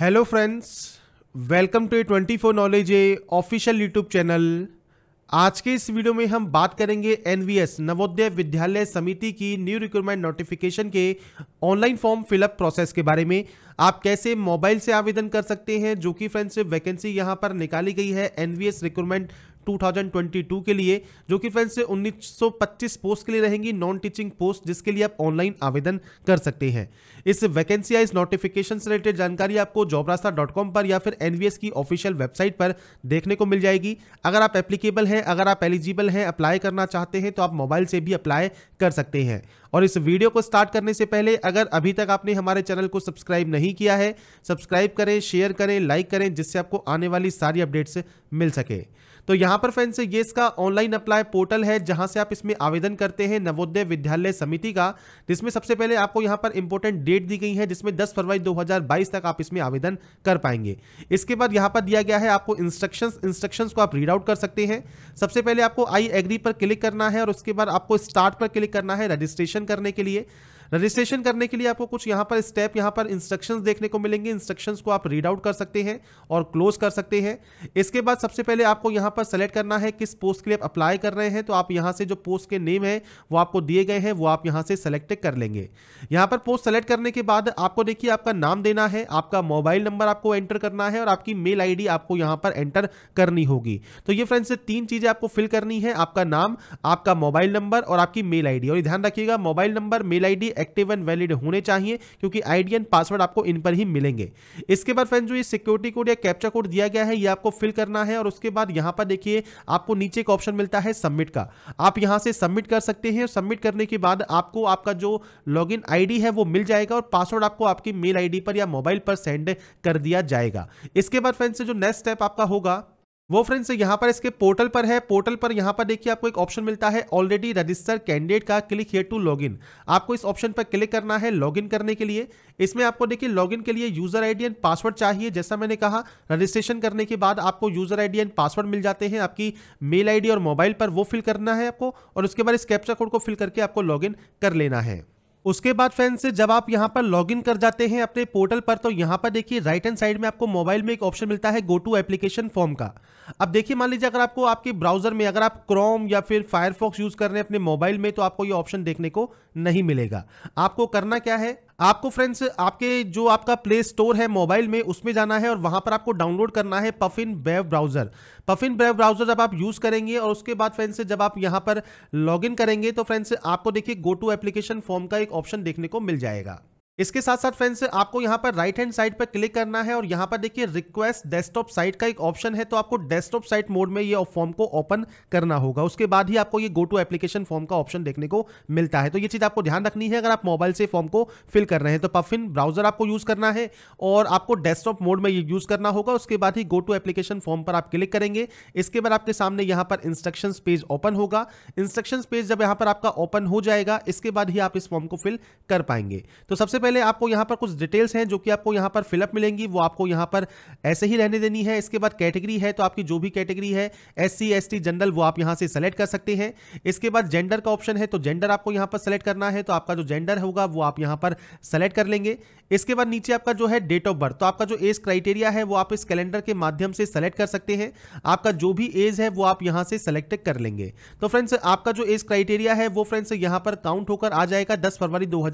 hello friends welcome to A twenty four knowledge A official YouTube channel आज के इस video में हम बात करेंगे एनवीएस नवोदय विद्यालय समिति की न्यू रिक्रूटमेंट नोटिफिकेशन के ऑनलाइन फॉर्म फिलअप प्रोसेस के बारे में आप कैसे मोबाइल से आवेदन कर सकते हैं जो कि फ्रेंड्स वैकेंसी यहां पर निकाली गई है एनवीएस रिक्रूटमेंट 2022 के लिए जो कि फ्रेंड्स 1925 पोस्ट के लिए रहेंगी नॉन टीचिंग पोस्ट जिसके लिए आप ऑनलाइन आवेदन कर सकते हैं इस वैकेंसी या इस नोटिफिकेशन से रिलेटेड जानकारी आपको जॉबरास्ता पर या फिर एनवीएस की ऑफिशियल वेबसाइट पर देखने को मिल जाएगी अगर आप एप्लीकेबल हैं अगर आप एलिजिबल हैं अप्लाई करना चाहते हैं तो आप मोबाइल से भी अप्लाई कर सकते हैं और इस वीडियो को स्टार्ट करने से पहले अगर अभी तक आपने हमारे चैनल को सब्सक्राइब नहीं किया है सब्सक्राइब करें शेयर करें लाइक करें जिससे आपको आने वाली सारी अपडेट्स मिल सके तो यहाँ पर फ्रेंड्स ये इसका ऑनलाइन अप्लाई पोर्टल है जहाँ से आप इसमें आवेदन करते हैं नवोदय विद्यालय समिति का जिसमें सबसे पहले आपको यहाँ पर इंपोर्टेंट डेट दी गई है जिसमें 10 फरवरी 2022 तक आप इसमें आवेदन कर पाएंगे इसके बाद यहाँ पर दिया गया है आपको इंस्ट्रक्शंस इंस्ट्रक्शंस को आप रीड आउट कर सकते हैं सबसे पहले आपको आई एग्री पर क्लिक करना है और उसके बाद आपको स्टार्ट पर क्लिक करना है रजिस्ट्रेशन करने के लिए रजिस्ट्रेशन करने के लिए आपको कुछ यहाँ पर स्टेप यहां पर इंस्ट्रक्शंस देखने को मिलेंगे इंस्ट्रक्शंस को आप रीड आउट कर सकते हैं और क्लोज कर सकते हैं इसके बाद सबसे पहले आपको यहां पर सेलेक्ट करना है किस पोस्ट के लिए आप अप्लाई कर रहे हैं तो आप यहां से जो पोस्ट के नेम है वो आपको दिए गए हैं वो आप यहाँ से सेलेक्ट कर लेंगे यहाँ पर पोस्ट सेलेक्ट करने के बाद आपको देखिए आपका नाम देना है आपका मोबाइल नंबर आपको एंटर करना है और आपकी मेल आई आपको यहाँ पर एंटर करनी होगी तो ये फ्रेंड्स तीन चीजें आपको फिल करनी है आपका नाम आपका मोबाइल नंबर और आपकी मेल आई और ध्यान रखिएगा mobile number mail ID active and valid होने चाहिए क्योंकि आईडी एंड पासवर्ड आपको इन पर ही मिलेंगे इसके बाद फ्रेंड जो ये सिक्योरिटी कोड या कैप्चा कोड दिया गया है ये आपको फिल करना है और उसके बाद यहाँ पर देखिए आपको नीचे एक ऑप्शन मिलता है सबमिट का आप यहाँ से सबमिट कर सकते हैं सबमिट करने के बाद आपको आपका जो लॉग इन है वो मिल जाएगा और पासवर्ड आपको आपकी मेल आई पर या मोबाइल पर सेंड कर दिया जाएगा इसके बाद फ्रेंड से जो नेक्स्ट स्टेप आपका होगा वो फ्रेंड्स यहाँ पर इसके पोर्टल पर है पोर्टल पर यहाँ पर देखिए आपको एक ऑप्शन मिलता है ऑलरेडी रजिस्टर कैंडिडेट का क्लिक हेयर टू लॉगिन आपको इस ऑप्शन पर क्लिक करना है लॉगिन करने के लिए इसमें आपको देखिए लॉगिन के लिए यूजर आईडी एंड पासवर्ड चाहिए जैसा मैंने कहा रजिस्ट्रेशन करने के बाद आपको यूजर आई एंड पासवर्ड मिल जाते हैं आपकी मेल आई और मोबाइल पर वो फिल करना है आपको और उसके बाद इस कैप्चा कोड को फिल करके आपको लॉग कर लेना है उसके बाद फ्रेंड्स जब आप यहां पर लॉगिन कर जाते हैं अपने पोर्टल पर तो यहां पर देखिए राइट हैंड साइड में आपको मोबाइल में एक ऑप्शन मिलता है गो टू एप्लीकेशन फॉर्म का अब देखिए मान लीजिए अगर आपको आपके ब्राउजर में अगर आप क्रोम या फिर फायरफॉक्स यूज कर रहे हैं अपने मोबाइल में तो आपको ये ऑप्शन देखने को नहीं मिलेगा आपको करना क्या है आपको फ्रेंड्स आपके जो आपका प्ले स्टोर है मोबाइल में उसमें जाना है और वहां पर आपको डाउनलोड करना है Puffin web browser Puffin web browser जब आप यूज करेंगे और उसके बाद फ्रेंड्स जब आप यहां पर लॉग करेंगे तो फ्रेंड्स आपको देखिए गो टू एप्लीकेशन फॉर्म का एक ऑप्शन देखने को मिल जाएगा इसके साथ साथ फ्रेंड्स आपको यहाँ पर राइट हैंड साइड पर क्लिक करना है और यहाँ पर देखिए रिक्वेस्ट डेस्कटॉप साइट का एक ऑप्शन है तो आपको डेस्कटॉप साइट मोड में ये फॉर्म को ओपन करना होगा उसके बाद ही आपको ये गो टू एप्लीकेशन फॉर्म का ऑप्शन देखने को मिलता है तो ये चीज़ आपको ध्यान रखनी है अगर आप मोबाइल से फॉर्म को फिल कर रहे हैं तो पफिन ब्राउजर आपको यूज़ करना है और आपको डेस्कटॉप मोड में ये यूज़ करना होगा उसके बाद ही गो टू एप्लीकेशन फॉर्म पर आप क्लिक करेंगे इसके बाद आपके सामने यहाँ पर इंस्ट्रक्शन पेज ओपन होगा इंस्ट्रक्शन पेज जब यहाँ पर आपका ओपन हो जाएगा इसके बाद ही आप इस फॉर्म को फिल कर पाएंगे तो सबसे पहले आपको यहाँ पर कुछ डिटेल्स हैं जो कि आपको यहाँ पर फिलअप मिलेंगी वो आपको यहाँ पर ऐसे ही रहने देनी है इसके बाद कैटेगरी है तो आपकी जो भी कैटेगरी है S C S T general वो आप यहाँ से सेलेक्ट कर सकते हैं इसके बाद जेंडर का ऑप्शन है तो जेंडर आपको यहाँ पर सेलेक्ट करना है तो आपका जो जेंडर होगा वो आप यहाँ पर सेलेक्ट कर लेंगे इसके बाद नीचे आपका जो है डेट ऑफ बर्थ तो आपका जो एज क्राइटेरिया है वो आप इस कैलेंडर के माध्यम से सेलेक्ट कर सकते हैं आपका जो भी एज है वो आप यहाँ से सेलेक्ट कर लेंगे तो फ्रेंड्स आपका जो एज क्राइटेरिया है वो फ्रेंड्स यहाँ पर काउंट होकर आ जाएगा दस फरवरी दो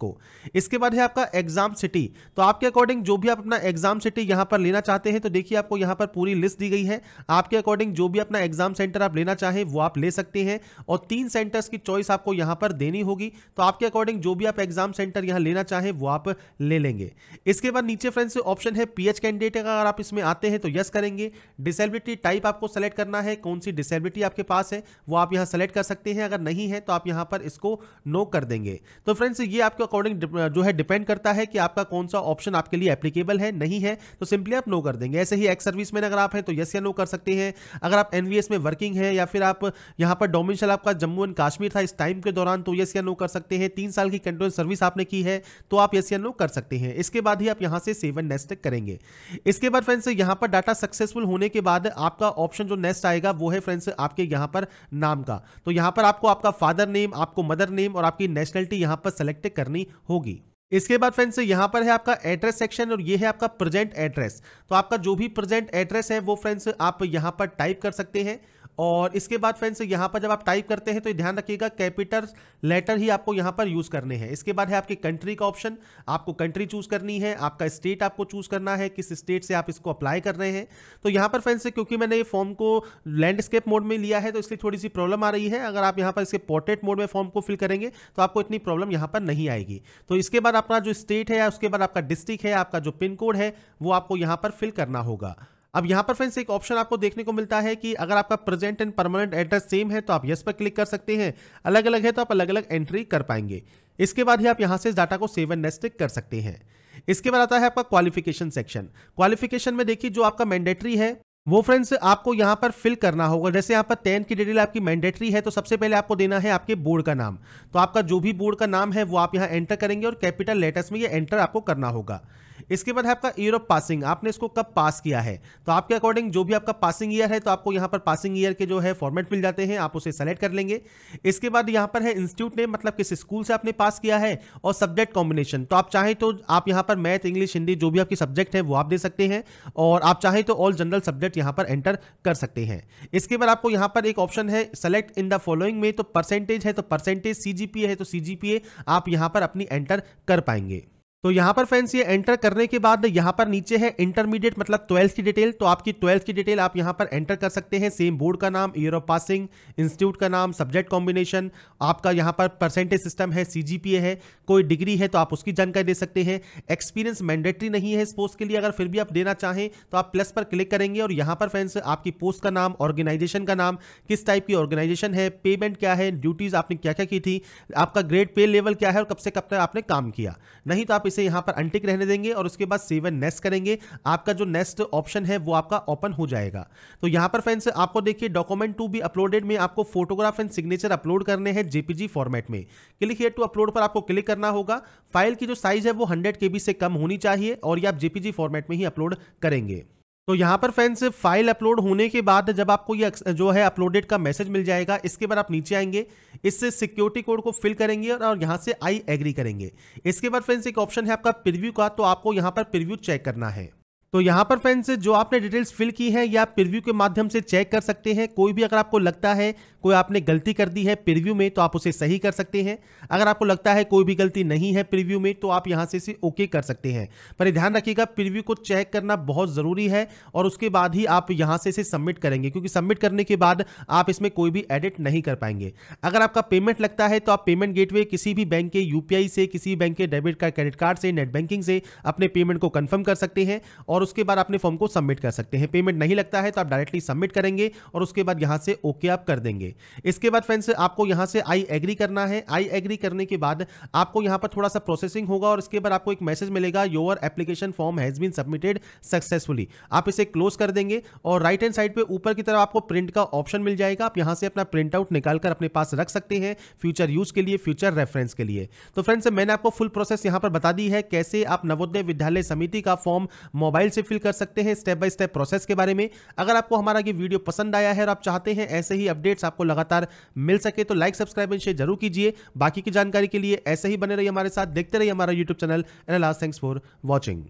को इसके इसके बाद है आपका एग्जाम सिटी तो आपके अकॉर्डिंग जो भी आप अपना एग्जाम सिटी यहां पर लेना चाहते हैं तो देखिए आपको यहां पर पूरी लिस्ट दी गई है आपके अकॉर्डिंग जो भी अपना एग्जाम सेंटर आप लेना चाहें वो आप ले सकते हैं और तीन सेंटर्स की चॉइस आपको यहां पर देनी होगी तो आपके अकॉर्डिंग जो भी आप एग्जाम सेंटर यहां लेना चाहें वो आप ले लेंगे इसके बाद नीचे फ्रेंड्स ऑप्शन है पीएच कैंडिडेट का अगर आप इसमें आते हैं तो यस करेंगे डिसेबिलिटी टाइप आपको सेलेक्ट करना है कौन सी डिसेबिलिटी आपके पास है वो आप यहाँ सेलेक्ट कर सकते हैं अगर नहीं है तो आप यहाँ पर इसको नो कर देंगे तो फ्रेंड्स ये आपके अकॉर्डिंग जो है डिपेंड करता है कि आपका कौन सा ऑप्शन आपके लिए एप्लीकेबल है नहीं है तो सिंपली आप नो कर देंगे ऐसे ही एक्स सर्विस में अगर आप हैं तो यस या नो कर सकते हैं अगर आप एनवीएस में वर्किंग है या फिर आप यहां पर डोमिनशल आपका जम्मू एंड काश्मीर था इस टाइम के दौरान तो यस या नो कर सकते हैं तीन साल की कंट्रोल सर्विस आपने की है तो आप यस या नो कर सकते हैं इसके बाद ही आप यहां से सेवन नेस्ट करेंगे इसके बाद फ्रेंड्स यहां पर डाटा सक्सेसफुल होने के बाद आपका ऑप्शन जो नेक्स्ट आएगा वो है फ्रेंड्स आपके यहां पर नाम का तो यहां पर आपको आपका फादर नेम आपको मदर नेम और आपकी नेशनलिटी यहां पर सेलेक्ट करनी होगी इसके बाद फ्रेंड्स यहां पर है आपका एड्रेस सेक्शन और ये है आपका प्रेजेंट एड्रेस तो आपका जो भी प्रेजेंट एड्रेस है वो फ्रेंड्स आप यहां पर टाइप कर सकते हैं और इसके बाद फ्रेंड्स यहाँ पर जब आप टाइप करते हैं तो ध्यान रखिएगा कैपिटल लेटर ही आपको यहाँ पर यूज़ करने हैं इसके बाद है आपकी कंट्री का ऑप्शन आपको कंट्री चूज़ करनी है आपका स्टेट आपको चूज़ करना है किस स्टेट से आप इसको अप्लाई कर रहे हैं तो यहाँ पर फ्रेंड्स क्योंकि मैंने ये फॉर्म को लैंडस्केप मोड में लिया है तो इसलिए थोड़ी सी प्रॉब्लम आ रही है अगर आप यहाँ पर इसके पोर्ट्रेट मोड में फॉर्म को फिल करेंगे तो आपको इतनी प्रॉब्लम यहाँ पर नहीं आएगी तो इसके बाद अपना जो स्टेट है या उसके बाद आपका डिस्ट्रिक्ट है आपका जो पिन कोड है वो आपको यहाँ पर फिल करना होगा अब यहां पर फ्रेंड्स एक ऑप्शन आपको देखने को मिलता है कि अगर आपका present and permanent address same है तो आप यस पर क्लिक कर सकते हैं अलग अलग है तो आप अलग अलग एंट्री कर पाएंगे इसके बाद ही आप यहां से डाटा को सेव एंड नेस्टिक कर सकते हैं इसके बाद आता है आपका क्वालिफिकेशन सेक्शन क्वालिफिकेशन में देखिए जो आपका मैंडेटरी है वो फ्रेंड्स आपको यहाँ पर फिल करना होगा जैसे यहाँ पर टेन की डिटेल आपकी मैंडेटरी है तो सबसे पहले आपको देना है आपके बोर्ड का नाम तो आपका जो भी बोर्ड का नाम है वो आप यहाँ एंटर करेंगे और कैपिटल लेटर्स में ये एंटर आपको करना होगा इसके बाद है आपका ईयर ऑफ पासिंग आपने इसको कब पास किया है तो आपके अकॉर्डिंग जो भी आपका पासिंग ईयर है तो आपको यहाँ पर पासिंग ईयर के जो है फॉर्मेट मिल जाते हैं आप उसे सेलेक्ट कर लेंगे इसके बाद यहाँ पर है इंस्टीट्यूट ने मतलब किस स्कूल से आपने पास किया है और सब्जेक्ट कॉम्बिनेशन तो आप चाहें तो आप यहाँ पर मैथ इंग्लिश हिंदी जो भी आपकी सब्जेक्ट है वो आप दे सकते हैं और आप चाहें तो ऑल जनरल सब्जेक्ट यहाँ पर एंटर कर सकते हैं इसके बाद आपको यहाँ पर एक ऑप्शन है सेलेक्ट इन द फॉलोइंग में तो परसेंटेज है तो परसेंटेज सीजीपीए है तो सीजीपीए आप यहाँ पर अपनी एंटर कर पाएंगे तो यहाँ पर फ्रेंड्स ये एंटर करने के बाद यहाँ पर नीचे है इंटरमीडिएट मतलब ट्वेल्थ की डिटेल तो आपकी ट्वेल्थ की डिटेल आप यहाँ पर एंटर कर सकते हैं सेम बोर्ड का नाम ईयर ऑफ पासिंग इंस्टीट्यूट का नाम सब्जेक्ट कॉम्बिनेशन आपका यहाँ पर परसेंटेज सिस्टम है सी है कोई डिग्री है तो आप उसकी जानकारी दे सकते हैं एक्सपीरियंस मैंडेटरी नहीं है इस पोस्ट के लिए अगर फिर भी आप देना चाहें तो आप प्लस पर क्लिक करेंगे और यहाँ पर फ्रेंड्स आपकी पोस्ट का नाम ऑर्गेनाइजेशन का नाम किस टाइप की ऑर्गेनाइजेशन है पेमेंट क्या है ड्यूटीज़ आपने क्या क्या की थी आपका ग्रेड पे लेवल क्या है और कब से कब तक आपने काम किया नहीं तो आप इसे यहां पर अनटिक रहने देंगे और उसके बाद सेव एंड नेस्ट करेंगे आपका जो नेस्ट ऑप्शन है वो आपका ओपन हो जाएगा तो यहां पर फ्रेंड्स आपको देखिए डॉक्यूमेंट टू बी अपलोडेड में आपको फोटोग्राफ एंड सिग्नेचर अपलोड करने हैं जेपीजी फॉर्मेट में क्लिक हेयर टू अपलोड पर आपको क्लिक करना होगा फाइल की जो साइज है वो हंड्रेड के से कम होनी चाहिए और ये आप जेपीजी फॉर्मेट में ही अपलोड करेंगे तो यहाँ पर फ्रेंड्स फाइल अपलोड होने के बाद जब आपको ये जो है अपलोडेड का मैसेज मिल जाएगा इसके बाद आप नीचे आएंगे इससे सिक्योरिटी कोड को फिल करेंगे और यहाँ से आई एग्री करेंगे इसके बाद फ्रेंड्स एक ऑप्शन है आपका प्रिव्यू का तो आपको यहाँ पर प्रिव्यू चेक करना है तो यहाँ पर फ्रेंड्स जो आपने डिटेल्स फिल की है या आप प्रिव्यू के माध्यम से चेक कर सकते हैं कोई भी अगर आपको लगता है कोई आपने गलती कर दी है प्रिव्यू में तो आप उसे सही कर सकते हैं अगर आपको लगता है कोई भी गलती नहीं है प्रिव्यू में तो आप यहाँ से इसे ओके कर सकते हैं पर ध्यान रखिएगा प्रिव्यू को चेक करना बहुत ज़रूरी है और उसके बाद ही आप यहाँ से इसे सबमिट करेंगे क्योंकि सबमिट करने के बाद आप इसमें कोई भी एडिट नहीं कर पाएंगे अगर आपका पेमेंट लगता है तो आप पेमेंट गेटवे किसी भी बैंक के यूपीआई से किसी बैंक के डेबिट कार्ड क्रेडिट कार्ड से नेट बैंकिंग से अपने पेमेंट को कन्फर्म कर सकते हैं और उसके बाद अपने फॉर्म को सबमिट कर सकते हैं पेमेंट नहीं लगता है तो आप डायरेक्टली सबमिट करेंगे और उसके बाद यहाँ से ओके आप कर देंगे इसके बाद फ्रेंड्स आपको यहाँ से आई एग्री करना है आई एग्री करने के बाद आपको यहाँ पर थोड़ा सा प्रोसेसिंग होगा और इसके बाद आपको एक मैसेज मिलेगा your application form has been submitted successfully आप इसे क्लोज कर देंगे और राइट हैंड साइड पर ऊपर की तरफ आपको प्रिंट का ऑप्शन मिल जाएगा आप यहाँ से अपना प्रिंट आउट निकाल कर अपने पास रख सकते हैं फ्यूचर यूज के लिए फ्यूचर रेफरेंस के लिए तो फ्रेंड्स मैंने आपको फुल प्रोसेस यहाँ पर बता दी है कैसे आप नवोदय विद्यालय समिति का फॉर्म मोबाइल से फिल कर सकते हैं स्टेप बाय स्टेप प्रोसेस के बारे में अगर आपको हमारा ये वीडियो पसंद आया है और आप चाहते हैं ऐसे ही अपडेट्स आपको लगातार मिल सके तो लाइक सब्सक्राइब एंड शेयर जरूर कीजिए बाकी की जानकारी के लिए ऐसे ही बने रहिए हमारे साथ देखते रहिए हमारा YouTube channel and last thanks for watching